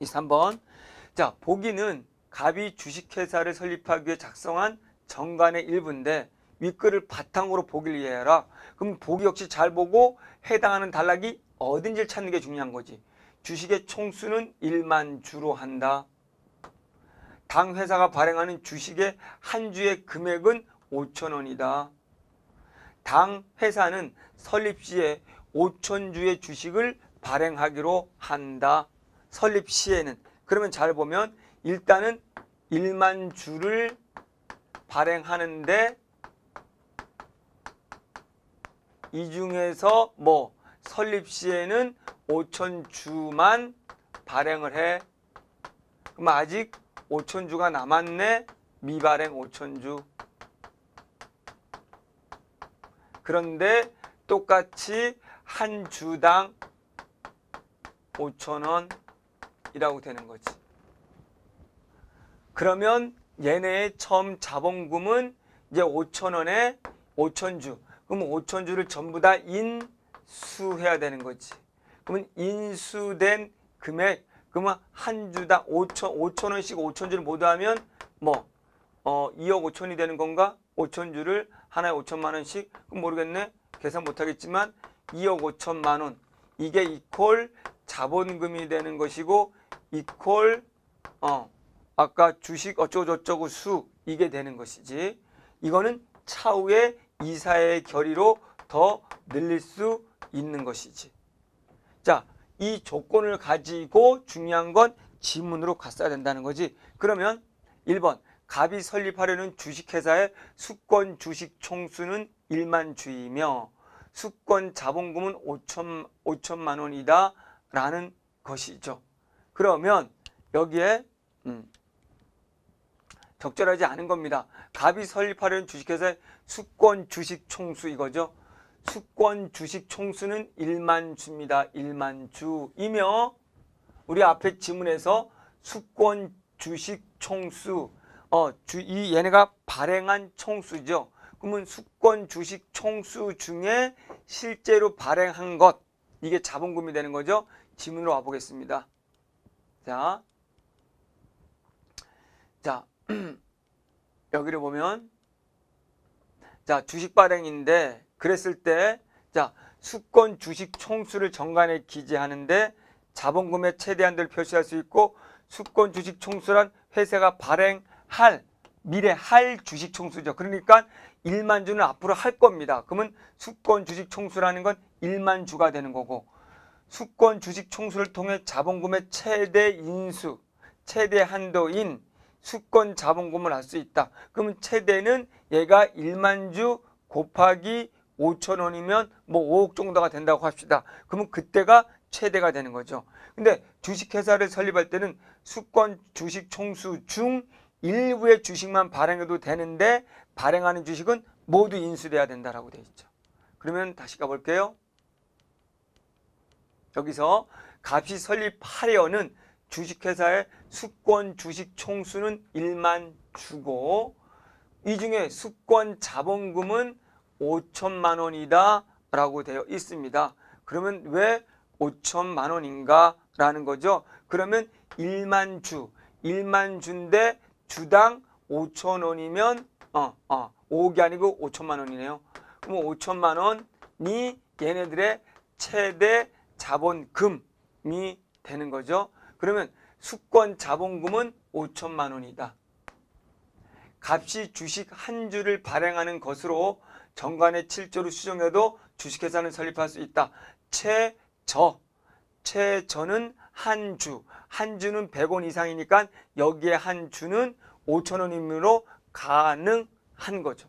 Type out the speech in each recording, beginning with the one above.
23번 자 보기는 갑이 주식회사를 설립하기 위해 작성한 정관의 일부인데 윗글을 바탕으로 보기를 이해해라. 그럼 보기 역시 잘 보고 해당하는 단락이 어딘지를 찾는 게 중요한 거지. 주식의 총수는 1만 주로 한다. 당 회사가 발행하는 주식의 한 주의 금액은 5천 원이다. 당 회사는 설립 시에 5천 주의 주식을 발행하기로 한다. 설립 시에는 그러면 잘 보면 일단은 1만 주를 발행하는데 이 중에서 뭐 설립 시에는 5천 주만 발행을 해. 그럼 아직 5천 주가 남았네. 미발행 5천 주. 그런데 똑같이 한 주당 5천 원 이라고 되는 거지. 그러면 얘네의 처음 자본금은 이제 5천원에 5천주. 그럼 5천주를 전부 다 인수해야 되는 거지. 그러면 인수된 금액, 그러면 한 주당 5천, 5천원씩 5천주를 모두 하면 뭐, 어, 2억 5천이 되는 건가? 5천주를 하나에 5천만 원씩? 그럼 모르겠네. 계산 못하겠지만 2억 5천만 원. 이게 이퀄 자본금이 되는 것이고 이퀄 어 아까 주식 어쩌고저쩌고 수 이게 되는 것이지 이거는 차후에 이사의 결의로 더 늘릴 수 있는 것이지 자이 조건을 가지고 중요한 건 지문으로 갔어야 된다는 거지 그러면 1번 갑이 설립하려는 주식회사의 수권 주식 총수는 1만 주이며 수권 자본금은 5천, 5천만 원이다 라는 것이죠. 그러면 여기에 음, 적절하지 않은 겁니다. 갑이 설립하려는 주식회사의 수권 주식 총수 이거죠. 수권 주식 총수는 1만 주입니다. 1만 주이며 우리 앞에 지문에서 수권 주식 총수 어, 주, 이 얘네가 발행한 총수죠. 그러면 수권 주식 총수 중에 실제로 발행한 것 이게 자본금이 되는 거죠. 지문으로 와보겠습니다. 자, 자 여기를 보면 자 주식 발행인데 그랬을 때자 수권 주식 총수를 정관에 기재하는데 자본금의 최대한들 표시할 수 있고 수권 주식 총수란 회사가 발행할 미래 할 주식 총수죠. 그러니까 1만 주는 앞으로 할 겁니다. 그러면 수권 주식 총수라는 건 1만 주가 되는 거고 수권 주식 총수를 통해 자본금의 최대 인수, 최대 한도인 수권 자본금을 알 수 있다. 그러면 최대는 얘가 1만 주 곱하기 5천 원이면 뭐 5억 정도가 된다고 합시다. 그러면 그때가 최대가 되는 거죠. 근데 주식회사를 설립할 때는 수권 주식 총수 중 일부의 주식만 발행해도 되는데 발행하는 주식은 모두 인수돼야 된다라고 돼 있죠. 그러면 다시 가볼게요. 여기서 값이 설립하려는 주식회사의 수권 주식 총수는 1만 주고 이 중에 수권 자본금은 5천만 원이다 라고 되어 있습니다. 그러면 왜 5천만 원인가 라는 거죠. 그러면 1만 주, 1만 주인데 주당 5천 원이면 어, 어, 5억이 아니고 5천만 원이네요. 그럼 5천만 원이 얘네들의 최대 자본금이 되는 거죠. 그러면 수권 자본금은 5천만 원이다. 값이 주식 한 주를 발행하는 것으로 정관의 7조를 수정해도 주식회사는 설립할 수 있다. 최저, 최저는 한 주, 한 주는 100원 이상이니까 여기에 한 주는 5천 원이므로 가능한 거죠.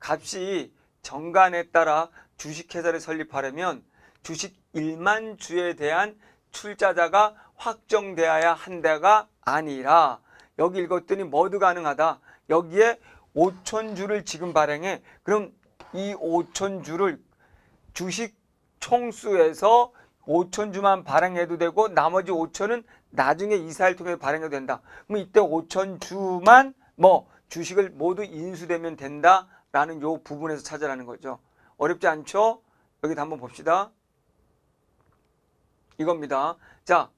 값이 정관에 따라 주식회사를 설립하려면 주식 1만 주에 대한 출자자가 확정되어야 한다가 아니라 여기 읽었더니 뭐도 가능하다. 여기에 5천 주를 지금 발행해. 그럼 이 5천 주를 주식 총수에서 5천 주만 발행해도 되고 나머지 5천은 나중에 이사를 통해 발행해도 된다. 그럼 이때 5천 주만 뭐 주식을 모두 인수되면 된다라는 요 부분에서 찾아라는 거죠. 어렵지 않죠? 여기도 한번 봅시다. 이겁니다. 자,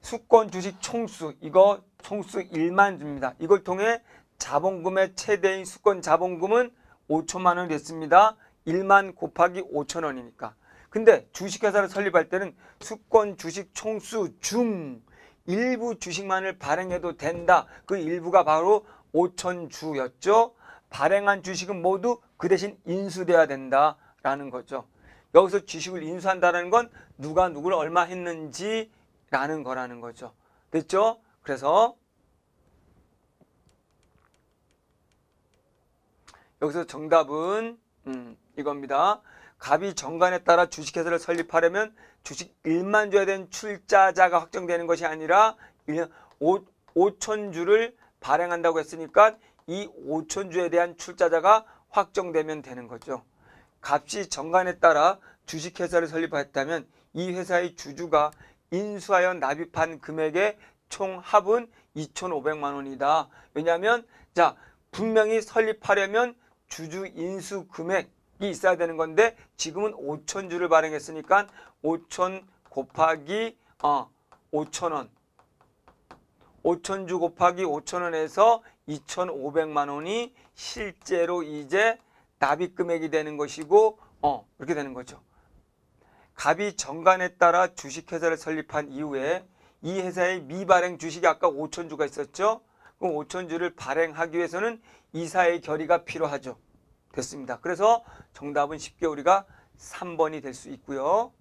수권 주식 총수 이거 총수 1만 주입니다 이걸 통해 자본금의 최대인 수권 자본금은 5천만 원이 됐습니다. 1만 곱하기 5천 원이니까. 근데 주식회사를 설립할 때는 수권 주식 총수 중 일부 주식만을 발행해도 된다. 그 일부가 바로 5천 주였죠. 발행한 주식은 모두 그 대신 인수돼야 된다라는 거죠. 여기서 주식을 인수한다는 건 누가 누구를 얼마 했는지라는 거라는 거죠. 됐죠? 그래서 여기서 정답은 음, 이겁니다. 갑이 정관에 따라 주식회사를 설립하려면 주식 1만 주에 대한 출자자가 확정되는 것이 아니라 5, 5천 주를 발행한다고 했으니까 이 5천 주에 대한 출자자가 확정되면 되는 거죠. 값이 정관에 따라 주식회사를 설립했다면 이 회사의 주주가 인수하여 납입한 금액의 총 합은 2,500만 원이다. 왜냐하면 자 분명히 설립하려면 주주 인수 금액이 있어야 되는 건데 지금은 5천주를 발행했으니까 5천 곱하기 어, 5천원5 0주 곱하기 5 0원에서 2,500만 원이 실제로 이제 납입 금액이 되는 것이고 어, 이렇게 되는 거죠. 갑이 정관에 따라 주식회사를 설립한 이후에 이 회사의 미발행 주식이 아까 5천주가 있었죠. 그럼 5천주를 발행하기 위해서는 이사의 결의가 필요하죠. 됐습니다. 그래서 정답은 쉽게 우리가 3번이 될 수 있고요.